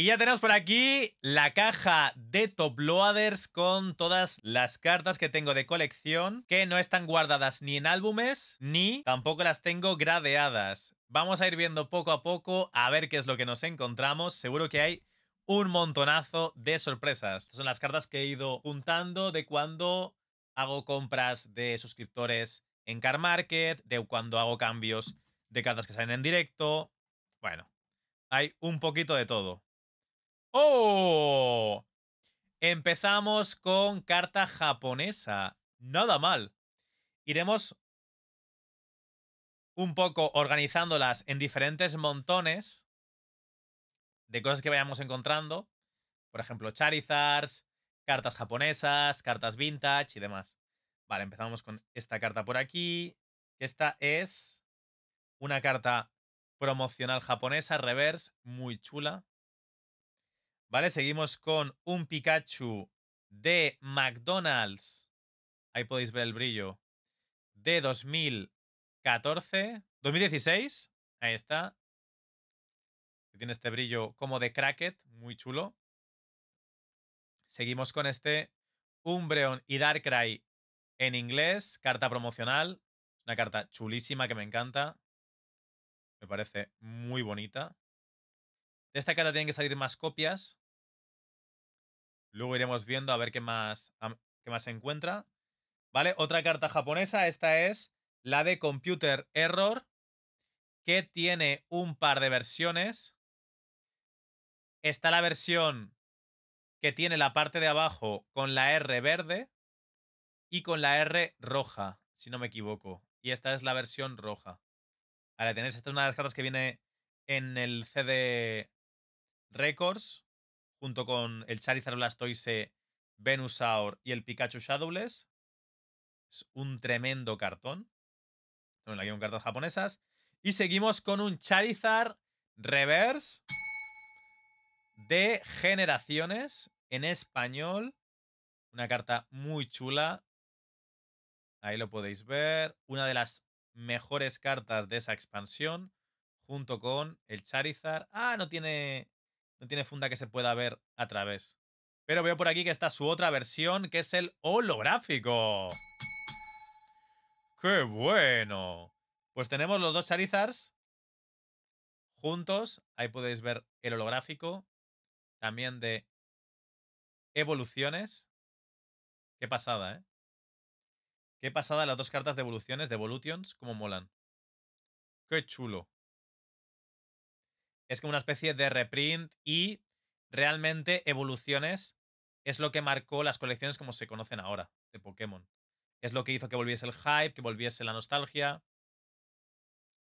Y ya tenemos por aquí la caja de Top Loaders con todas las cartas que tengo de colección que no están guardadas ni en álbumes ni tampoco las tengo gradeadas. Vamos a ir viendo poco a poco a ver qué es lo que nos encontramos. Seguro que hay un montonazo de sorpresas. son las cartas que he ido juntando de cuando hago compras de suscriptores en Car Market, de cuando hago cambios de cartas que salen en directo. Bueno, hay un poquito de todo. ¡Oh! Empezamos con carta japonesa. Nada mal. Iremos un poco organizándolas en diferentes montones de cosas que vayamos encontrando. Por ejemplo, Charizards, cartas japonesas, cartas vintage y demás. Vale, empezamos con esta carta por aquí. Esta es una carta promocional japonesa, reverse, muy chula. Vale, seguimos con un Pikachu de McDonald's. Ahí podéis ver el brillo. De 2014. 2016. Ahí está. Tiene este brillo como de Cracket. Muy chulo. Seguimos con este Umbreon y Darkrai en inglés. Carta promocional. Una carta chulísima que me encanta. Me parece muy bonita. De esta carta tienen que salir más copias. Luego iremos viendo a ver qué más, qué más se encuentra. ¿Vale? Otra carta japonesa, esta es la de Computer Error, que tiene un par de versiones. Está la versión que tiene la parte de abajo con la R verde y con la R roja, si no me equivoco. Y esta es la versión roja. Vale, tenéis, esta es una de las cartas que viene en el CD Records, junto con el Charizard Blastoise Venusaur y el Pikachu Shadowless. Es un tremendo cartón. un cartón japonesas. Y seguimos con un Charizard Reverse de Generaciones en español. Una carta muy chula. Ahí lo podéis ver. Una de las mejores cartas de esa expansión. Junto con el Charizard. Ah, no tiene no tiene funda que se pueda ver a través. Pero veo por aquí que está su otra versión, que es el holográfico. ¡Qué bueno! Pues tenemos los dos Charizards juntos. Ahí podéis ver el holográfico. También de evoluciones. Qué pasada, ¿eh? Qué pasada las dos cartas de evoluciones, de Evolutions, como molan. Qué chulo es como una especie de reprint y realmente evoluciones es lo que marcó las colecciones como se conocen ahora de Pokémon. Es lo que hizo que volviese el hype, que volviese la nostalgia.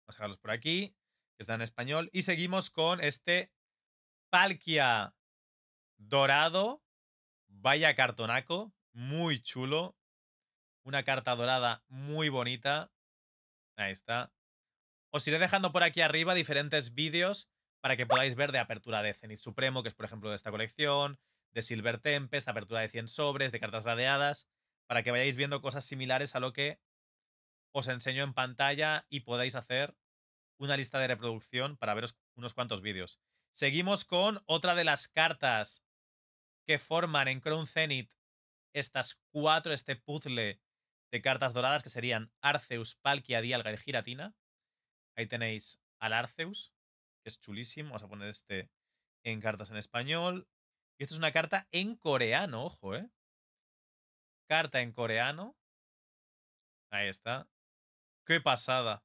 Vamos a dejarlos por aquí, que está en español. Y seguimos con este Palkia dorado. Vaya cartonaco, muy chulo. Una carta dorada muy bonita. Ahí está. Os iré dejando por aquí arriba diferentes vídeos para que podáis ver de apertura de Zenith Supremo, que es por ejemplo de esta colección, de Silver Tempest, apertura de 100 sobres, de cartas ladeadas, para que vayáis viendo cosas similares a lo que os enseño en pantalla y podáis hacer una lista de reproducción para veros unos cuantos vídeos. Seguimos con otra de las cartas que forman en Crown Zenith estas cuatro, este puzzle de cartas doradas que serían Arceus, Palkia, Dialga y Giratina. Ahí tenéis al Arceus, es chulísimo. Vamos a poner este en cartas en español. Y esto es una carta en coreano, ojo, ¿eh? Carta en coreano. Ahí está. ¡Qué pasada!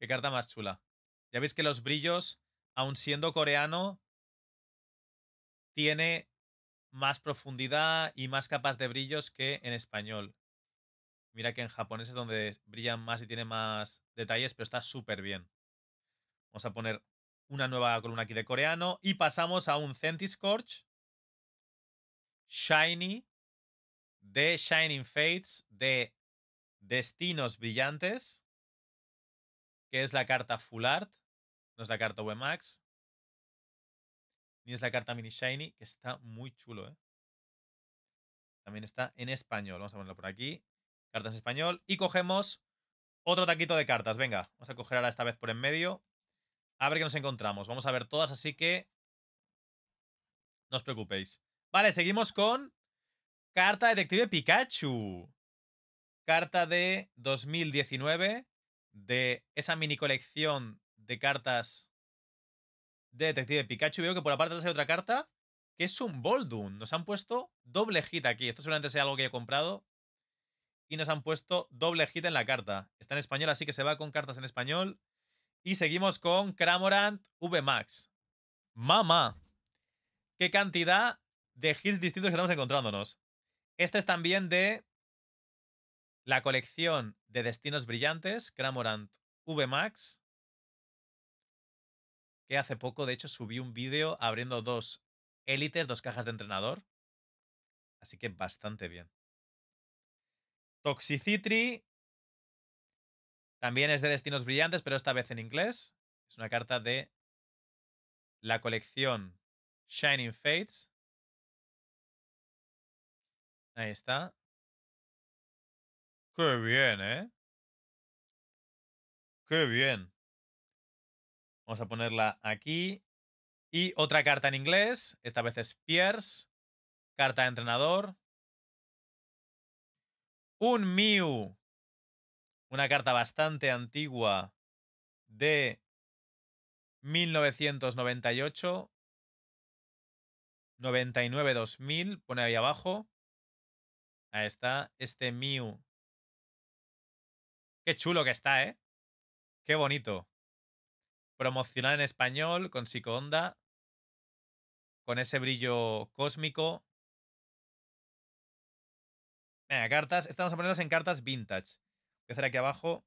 ¡Qué carta más chula! Ya veis que los brillos, aun siendo coreano, tiene más profundidad y más capas de brillos que en español. Mira que en japonés es donde brillan más y tiene más detalles, pero está súper bien. Vamos a poner una nueva columna aquí de coreano y pasamos a un Centiscorch. Shiny, de Shining Fates, de Destinos Brillantes, que es la carta Full Art, no es la carta Wemax, ni es la carta Mini Shiny, que está muy chulo, ¿eh? También está en español, vamos a ponerlo por aquí. Cartas en español y cogemos otro taquito de cartas, venga, vamos a coger ahora esta vez por en medio a ver qué nos encontramos. Vamos a ver todas, así que... No os preocupéis. Vale, seguimos con... Carta Detective Pikachu. Carta de 2019 de esa mini colección de cartas de Detective Pikachu. Veo que por aparte parte de hay otra carta que es un Boldun. Nos han puesto doble hit aquí. Esto seguramente sea algo que he comprado. Y nos han puesto doble hit en la carta. Está en español, así que se va con cartas en español. Y seguimos con Cramorant VMAX. Mamá, qué cantidad de hits distintos que estamos encontrándonos. Este es también de la colección de Destinos Brillantes, Cramorant VMAX, que hace poco, de hecho, subí un vídeo abriendo dos élites, dos cajas de entrenador. Así que bastante bien. Toxicitri, también es de Destinos Brillantes, pero esta vez en inglés. Es una carta de la colección Shining Fates. Ahí está. Qué bien, ¿eh? Qué bien. Vamos a ponerla aquí. Y otra carta en inglés, esta vez es Pierce, carta de entrenador. Un Mew una carta bastante antigua de 1998, 99-2000, pone ahí abajo. Ahí está, este Mew. Qué chulo que está, ¿eh? Qué bonito. Promocional en español con psicoonda, con ese brillo cósmico. Venga, cartas. Estamos poniendo en cartas vintage. Voy a hacer aquí abajo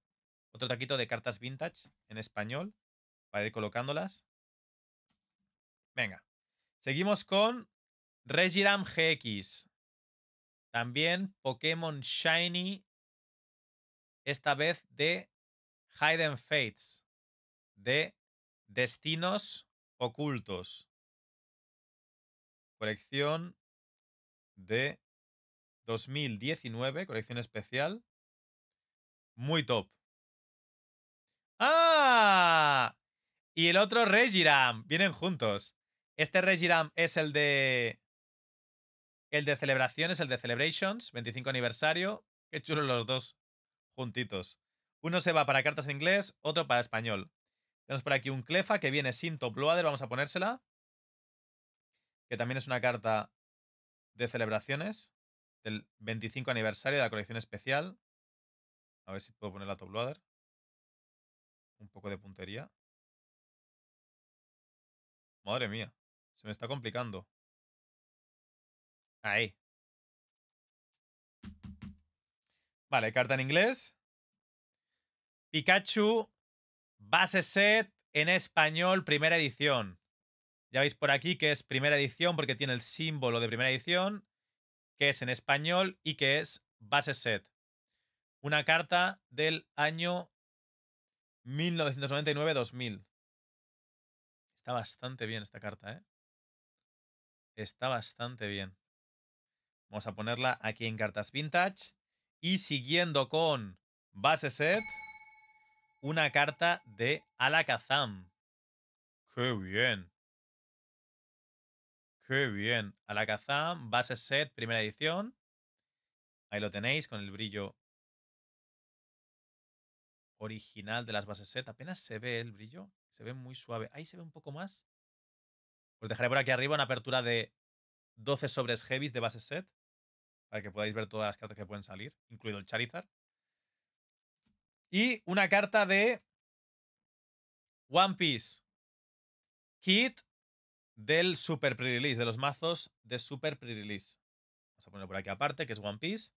otro taquito de cartas vintage en español para ir colocándolas. Venga. Seguimos con Regiram GX. También Pokémon Shiny. Esta vez de Hidden Fates. De Destinos Ocultos. Colección de 2019, colección especial. Muy top. ¡Ah! Y el otro Regiram. Vienen juntos. Este Regiram es el de... El de celebraciones, el de Celebrations, 25 aniversario. Qué chulo los dos juntitos. Uno se va para cartas en inglés, otro para español. Tenemos por aquí un Clefa que viene sin Top Loader, vamos a ponérsela. Que también es una carta de celebraciones del 25 aniversario de la colección especial. A ver si puedo poner la top Un poco de puntería. Madre mía. Se me está complicando. Ahí. Vale, carta en inglés. Pikachu, base set en español, primera edición. Ya veis por aquí que es primera edición porque tiene el símbolo de primera edición, que es en español y que es base set una carta del año 1999-2000. Está bastante bien esta carta, ¿eh? Está bastante bien. Vamos a ponerla aquí en cartas vintage. Y siguiendo con base set, una carta de Alakazam. ¡Qué bien! ¡Qué bien! Alakazam, base set, primera edición. Ahí lo tenéis con el brillo original de las bases set. Apenas se ve el brillo, se ve muy suave. Ahí se ve un poco más. Os pues dejaré por aquí arriba una apertura de 12 sobres heavies de base set para que podáis ver todas las cartas que pueden salir, incluido el Charizard. Y una carta de One Piece Kit del Super Pre-Release, de los mazos de Super Pre-Release. Vamos a poner por aquí aparte, que es One Piece.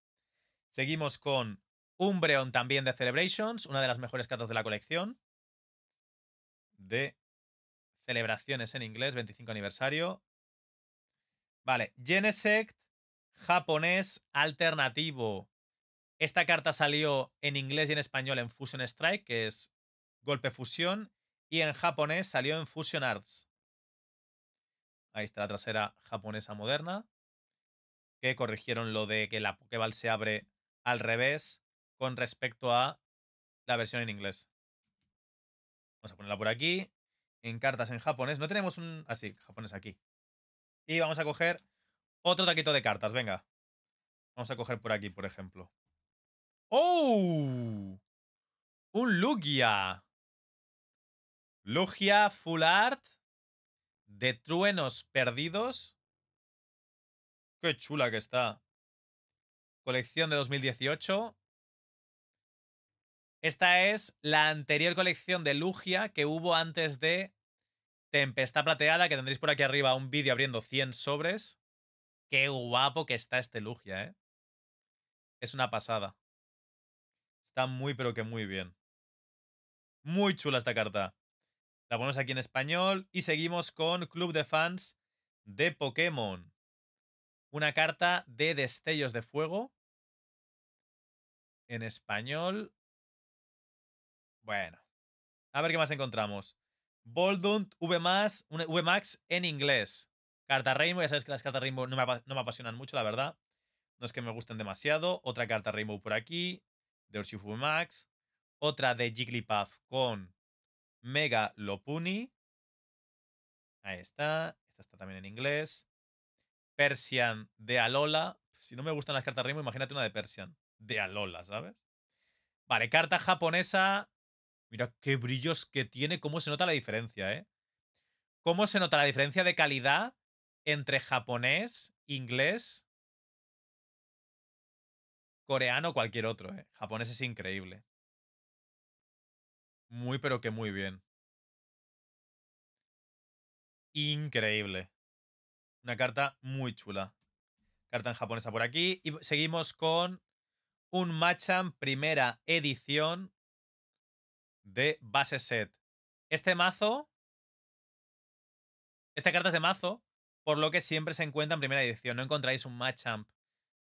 Seguimos con Umbreon también de Celebrations, una de las mejores cartas de la colección. De celebraciones en inglés, 25 aniversario. Vale, Genesect, japonés alternativo. Esta carta salió en inglés y en español en Fusion Strike, que es golpe fusión, y en japonés salió en Fusion Arts. Ahí está la trasera japonesa moderna, que corrigieron lo de que la Pokéball se abre al revés con respecto a la versión en inglés. Vamos a ponerla por aquí. En cartas en japonés. No tenemos un... Así, ah, japonés aquí. Y vamos a coger otro taquito de cartas. Venga. Vamos a coger por aquí, por ejemplo. ¡Oh! Un Lugia. Lugia Full Art de Truenos Perdidos. ¡Qué chula que está! Colección de 2018. Esta es la anterior colección de Lugia que hubo antes de Tempestad Plateada, que tendréis por aquí arriba un vídeo abriendo 100 sobres. Qué guapo que está este Lugia, ¿eh? Es una pasada. Está muy, pero que muy bien. Muy chula esta carta. La ponemos aquí en español y seguimos con Club de Fans de Pokémon. Una carta de Destellos de Fuego. En español. Bueno. A ver qué más encontramos. Boldunt VMAX, en inglés. Carta Rainbow, ya sabes que las cartas Rainbow no me, apasionan mucho, la verdad. No es que me gusten demasiado. Otra carta Rainbow por aquí, de Urshifu max Otra de Jigglypuff con Mega Lopuni. Ahí está. Esta está también en inglés. Persian de Alola. Si no me gustan las cartas Rainbow, imagínate una de Persian. De Alola, ¿sabes? Vale, carta japonesa Mira qué brillos que tiene, cómo se nota la diferencia, ¿eh? Cómo se nota la diferencia de calidad entre japonés, inglés, coreano o cualquier otro, ¿eh? Japonés es increíble. Muy, pero que muy bien. Increíble. Una carta muy chula. Carta en japonesa por aquí. Y seguimos con un Machamp primera edición de base set. Este mazo. Esta carta es de mazo, por lo que siempre se encuentra en primera edición. No encontráis un matchamp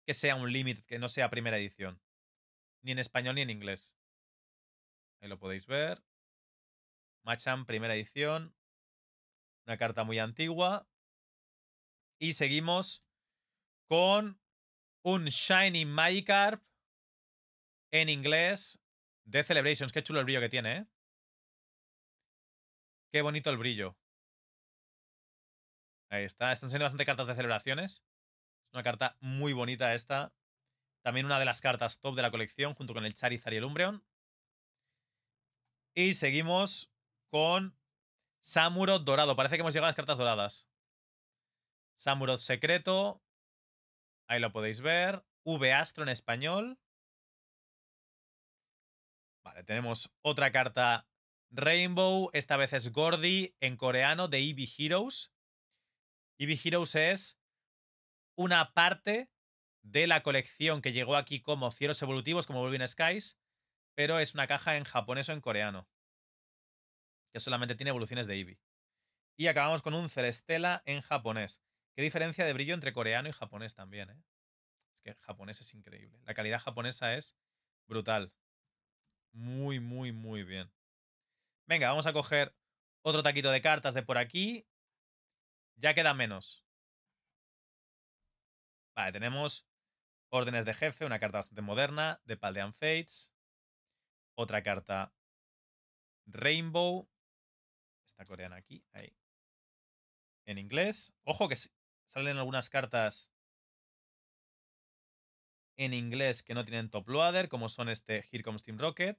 que sea un límite, que no sea primera edición. Ni en español ni en inglés. Ahí lo podéis ver. Machamp, primera edición. Una carta muy antigua. Y seguimos con un Shiny Magikarp en inglés de Celebrations, qué chulo el brillo que tiene, ¿eh? Qué bonito el brillo. Ahí está. Están saliendo bastante cartas de celebraciones. Es una carta muy bonita esta. También una de las cartas top de la colección, junto con el Charizard y el Umbreon. Y seguimos con Samuro Dorado. Parece que hemos llegado a las cartas doradas. Samuro Secreto. Ahí lo podéis ver. V Astro en español tenemos otra carta Rainbow, esta vez es Gordy, en coreano, de Eevee Heroes. Eevee Heroes es una parte de la colección que llegó aquí como Cielos Evolutivos, como Wolverine Skies, pero es una caja en japonés o en coreano, que solamente tiene evoluciones de Eevee. Y acabamos con un Celestela en japonés. Qué diferencia de brillo entre coreano y japonés también, ¿eh? Es que japonés es increíble. La calidad japonesa es brutal. Muy, muy, muy bien. Venga, vamos a coger otro taquito de cartas de por aquí. Ya queda menos. Vale, tenemos órdenes de jefe, una carta bastante moderna, de Paldean Fates. Otra carta Rainbow. Esta coreana aquí, ahí. En inglés. Ojo que salen algunas cartas en inglés que no tienen top loader, como son este Here Comes Team Rocket,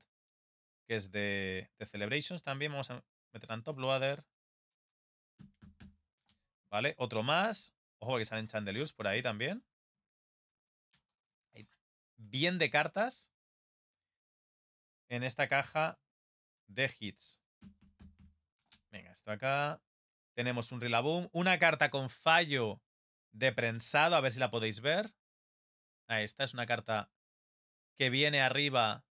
que es de, Celebrations también. Vamos a meter en top loader. Vale, otro más. Ojo que salen chandeliers por ahí también. Bien de cartas en esta caja de hits. Venga, esto acá. Tenemos un Rillaboom, una carta con fallo de prensado, a ver si la podéis ver. Ah, esta. Es una carta que viene arriba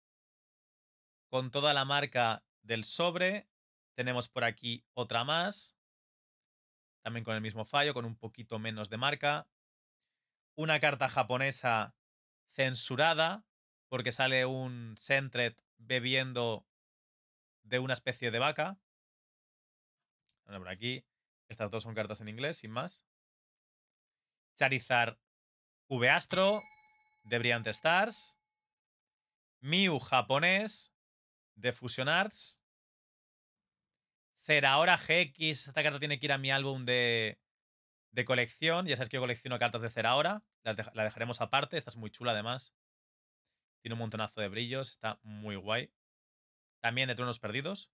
con toda la marca del sobre. Tenemos por aquí otra más, también con el mismo fallo, con un poquito menos de marca. Una carta japonesa censurada, porque sale un Sentret bebiendo de una especie de vaca. por aquí. Estas dos son cartas en inglés, sin más. Charizard V Astro, de Brilliant Stars, Miu japonés de Fusion Arts, Ceraora GX, esta carta tiene que ir a mi álbum de, colección, ya sabes que yo colecciono cartas de Zeraora. Las la dejaremos aparte, esta es muy chula además, tiene un montonazo de brillos, está muy guay. También de Truenos Perdidos.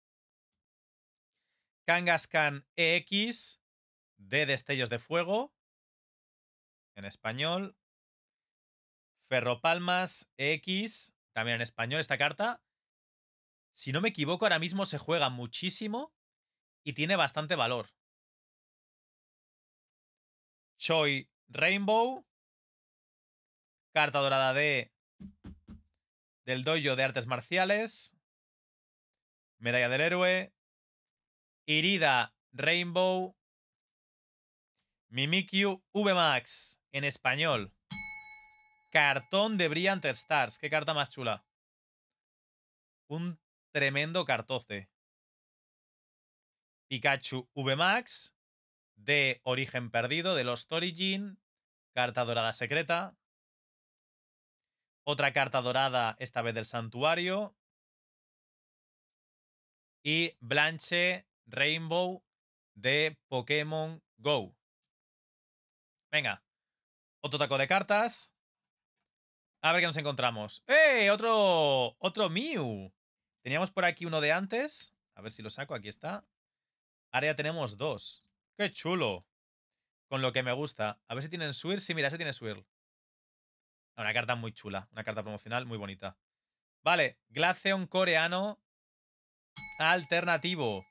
Kangaskhan EX de Destellos de Fuego en español. Ferropalmas X, también en español esta carta. Si no me equivoco, ahora mismo se juega muchísimo y tiene bastante valor. Choi Rainbow. Carta dorada de del dojo de artes marciales. Medalla del héroe. Irida Rainbow. Mimikyu VMAX en español. Cartón de Brilliant Stars. Qué carta más chula. Un tremendo cartoce. Pikachu VMAX. De Origen Perdido, de los Origin. Carta dorada secreta. Otra carta dorada, esta vez del santuario. Y Blanche Rainbow de Pokémon Go. Venga, otro taco de cartas. A ver qué nos encontramos. ¡Eh! Otro, otro Mew. Teníamos por aquí uno de antes. A ver si lo saco. Aquí está. Ahora ya tenemos dos. ¡Qué chulo! Con lo que me gusta. A ver si tienen Swirl. Sí, mira, ese tiene Swirl. Ah, una carta muy chula. Una carta promocional muy bonita. Vale. Glaceon coreano alternativo.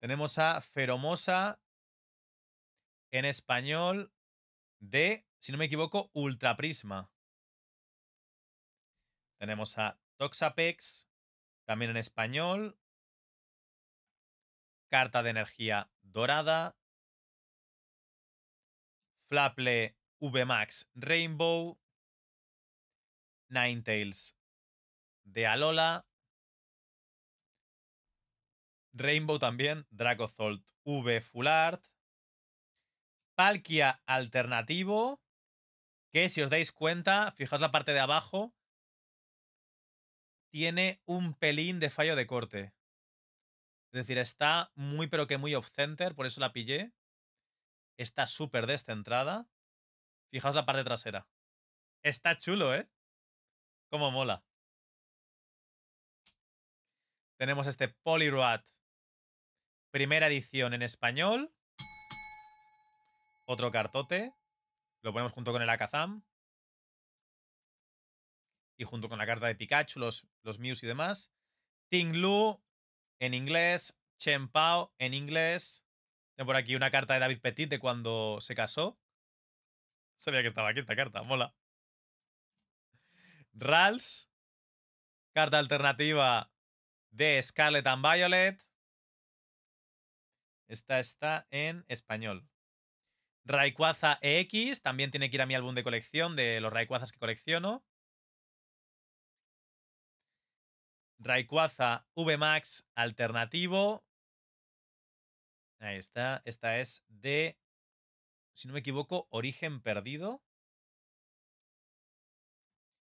Tenemos a Feromosa en español de si no me equivoco, Ultra Prisma. Tenemos a Toxapex, también en español. Carta de energía dorada. Flaple VMAX Rainbow. Ninetales de Alola. Rainbow también, Dracozolt V Full Art. Palkia alternativo que si os dais cuenta, fijaos la parte de abajo, tiene un pelín de fallo de corte. Es decir, está muy pero que muy off-center, por eso la pillé. Está súper descentrada. Fijaos la parte trasera. Está chulo, ¿eh? Como mola. Tenemos este Polyrat. Primera edición en español. Otro cartote. Lo ponemos junto con el Akazam. Y junto con la carta de Pikachu, los, los Mews y demás. Tinglu en inglés. Chen Pao en inglés. Tengo por aquí una carta de David Petit de cuando se casó. Sabía que estaba aquí esta carta, mola. Rals. Carta alternativa de Scarlet and Violet. Esta está en español. Rayquaza EX, también tiene que ir a mi álbum de colección de los Rayquazas que colecciono. Rayquaza VMAX alternativo. Ahí está. Esta es de, si no me equivoco, Origen Perdido.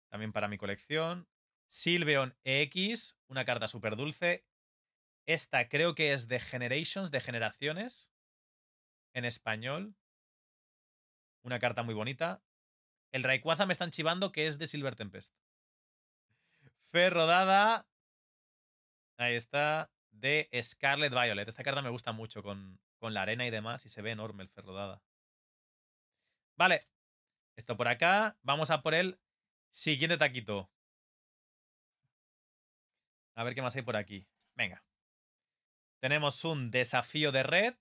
También para mi colección. Silveon EX, una carta súper dulce. Esta creo que es de Generations, de Generaciones, en español. Una carta muy bonita. El Rayquaza me están chivando que es de Silver Tempest. Ferrodada. rodada. Ahí está. De Scarlet Violet. Esta carta me gusta mucho con, con la arena y demás. Y se ve enorme el Ferrodada. Vale. Esto por acá. Vamos a por el siguiente taquito. A ver qué más hay por aquí. Venga. Tenemos un desafío de red.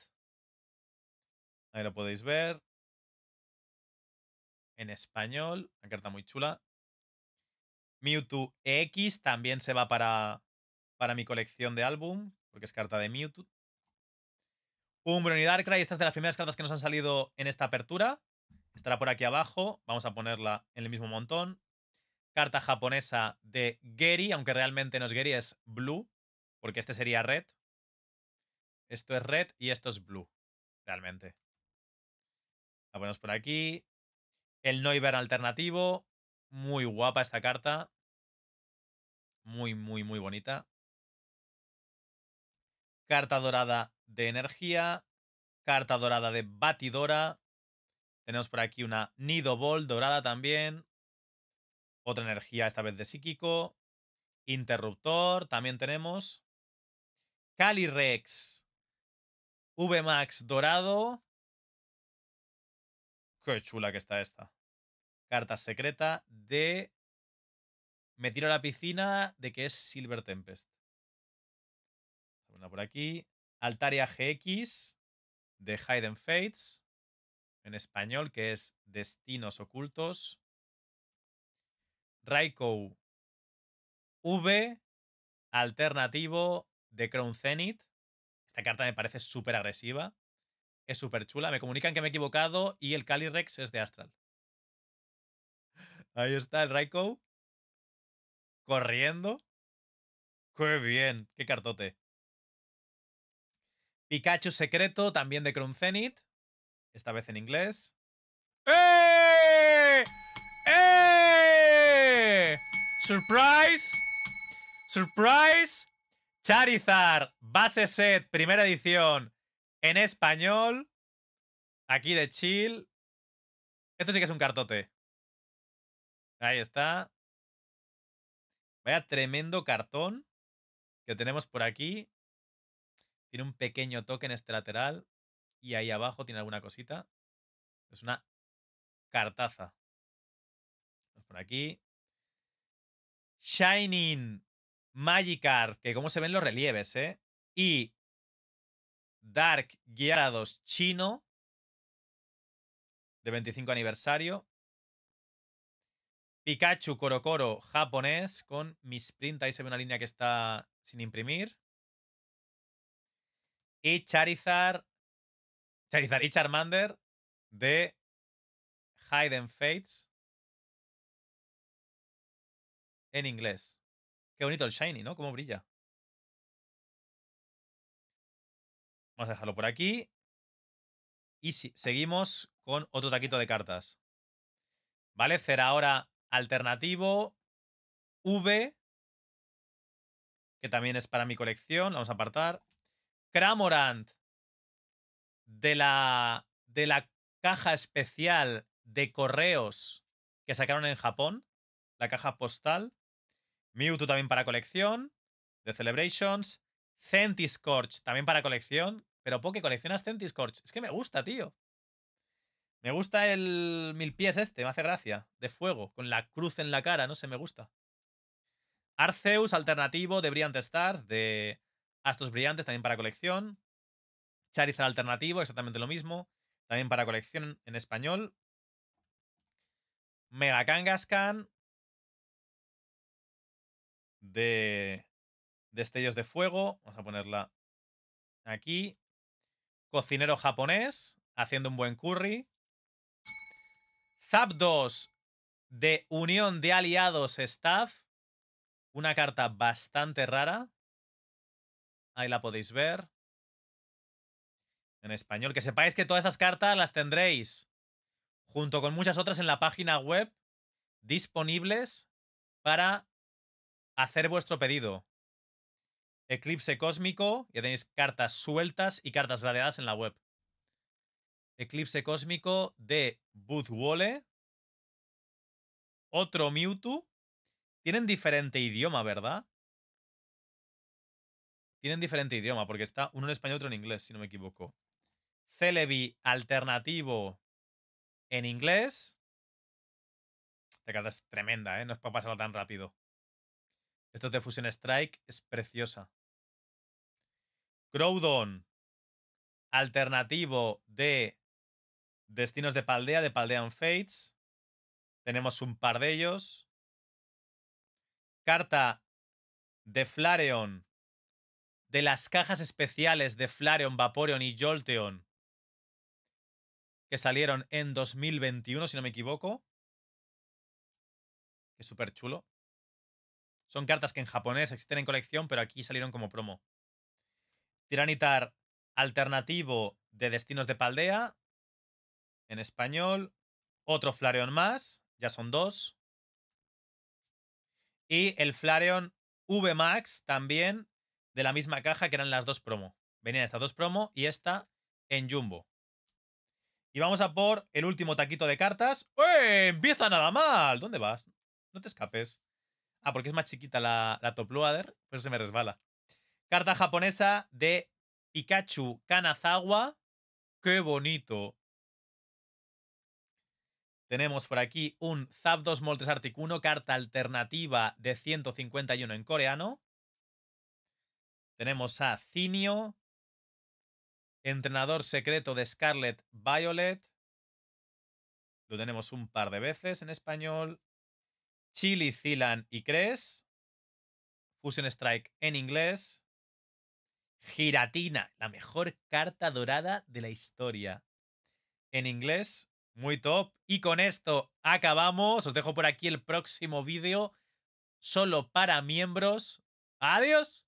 Ahí lo podéis ver en español. Una carta muy chula. Mewtwo EX también se va para, para mi colección de álbum, porque es carta de Mewtwo. Umbreon y Darkrai, estas es de las primeras cartas que nos han salido en esta apertura. Estará por aquí abajo, vamos a ponerla en el mismo montón. Carta japonesa de Geri, aunque realmente no es Geri, es Blue, porque este sería Red. Esto es Red y esto es Blue, realmente. La ponemos por aquí. El Noiber alternativo. Muy guapa esta carta. Muy, muy, muy bonita. Carta dorada de energía. Carta dorada de batidora. Tenemos por aquí una Nido Ball dorada también. Otra energía, esta vez de psíquico. Interruptor también tenemos. Calirex. VMAX dorado. Qué chula que está esta. Carta secreta de... Me tiro a la piscina de que es Silver Tempest. Una por aquí. Altaria GX de Hidden Fates. En español, que es Destinos Ocultos. Raikou V alternativo de Crown Zenith. Esta carta me parece súper agresiva. Es súper chula. Me comunican que me he equivocado y el Calyrex es de Astral. Ahí está el Raikou. Corriendo. ¡Qué bien! ¡Qué cartote! Pikachu secreto, también de Crown Zenith. Esta vez en inglés. ¡Eh! ¡Eh! ¡Surprise! ¡Surprise! Charizard, base set, primera edición, en español. Aquí de chill. Esto sí que es un cartote. Ahí está. Vaya tremendo cartón que tenemos por aquí. Tiene un pequeño toque en este lateral. Y ahí abajo tiene alguna cosita. Es una cartaza. Por aquí. Shining Magikarp, que como se ven los relieves, ¿eh? Y Dark Gyarados chino de 25 aniversario. Pikachu Korokoro japonés con mi sprint. Ahí se ve una línea que está sin imprimir. Y Charizard. Charizard y Charmander de Hayden Fates. En inglés. Qué bonito el Shiny, ¿no? Cómo brilla. Vamos a dejarlo por aquí. Y seguimos con otro taquito de cartas. ¿Vale? Cera ahora Alternativo V, que también es para mi colección, vamos a apartar. Cramorant de la, de la caja especial de correos que sacaron en Japón, la caja postal. Mewtwo también para colección, de Celebrations. Centiscorch también para colección. Pero ¿por qué coleccionas Centiscorch? Es que me gusta, tío. Me gusta el mil pies este, me hace gracia. De fuego, con la cruz en la cara, no sé, me gusta. Arceus, alternativo, de Brilliant Stars, de Astros Brillantes, también para colección. Charizard alternativo, exactamente lo mismo. También para colección en español. Mega Kangaskhan. De Destellos de Fuego. Vamos a ponerla aquí. Cocinero japonés, haciendo un buen curry. 2 de Unión de Aliados Staff. Una carta bastante rara. Ahí la podéis ver. En español. Que sepáis que todas estas cartas las tendréis junto con muchas otras en la página web disponibles para hacer vuestro pedido. Eclipse Cósmico, ya tenéis cartas sueltas y cartas gradeadas en la web. Eclipse Cósmico de Budwole. Otro Mewtwo. Tienen diferente idioma, ¿verdad? Tienen diferente idioma, porque está uno en español, y otro en inglés, si no me equivoco. Celebi alternativo en inglés. Esta carta es tremenda, ¿eh? No es para pasarla tan rápido. Esto de Fusion Strike es preciosa. Crowdon, alternativo de Destinos de Paldea, de Paldean Fates. Tenemos un par de ellos. Carta de Flareon. De las cajas especiales de Flareon, Vaporeon y Jolteon. Que salieron en 2021, si no me equivoco. Es súper chulo. Son cartas que en japonés existen en colección, pero aquí salieron como promo. Tiranitar alternativo de Destinos de Paldea en español. Otro Flareon más, ya son dos. Y el Flareon V también de la misma caja que eran las dos promo. Venían estas dos promo y esta en Jumbo. Y vamos a por el último taquito de cartas. ¡Eh! Empieza nada mal. ¿Dónde vas? No te escapes. Ah, porque es más chiquita la, top loader, pues se me resbala. Carta japonesa de Pikachu Kanazawa. ¡Qué bonito! Tenemos por aquí un Zapdos Moltres Articuno, carta alternativa de 151 en coreano. Tenemos a Cinio, entrenador secreto de Scarlet Violet. Lo tenemos un par de veces en español. Chili, Zilan y Cres. Fusion Strike en inglés. Giratina, la mejor carta dorada de la historia. En inglés, muy top. Y con esto acabamos. Os dejo por aquí el próximo vídeo solo para miembros. Adiós.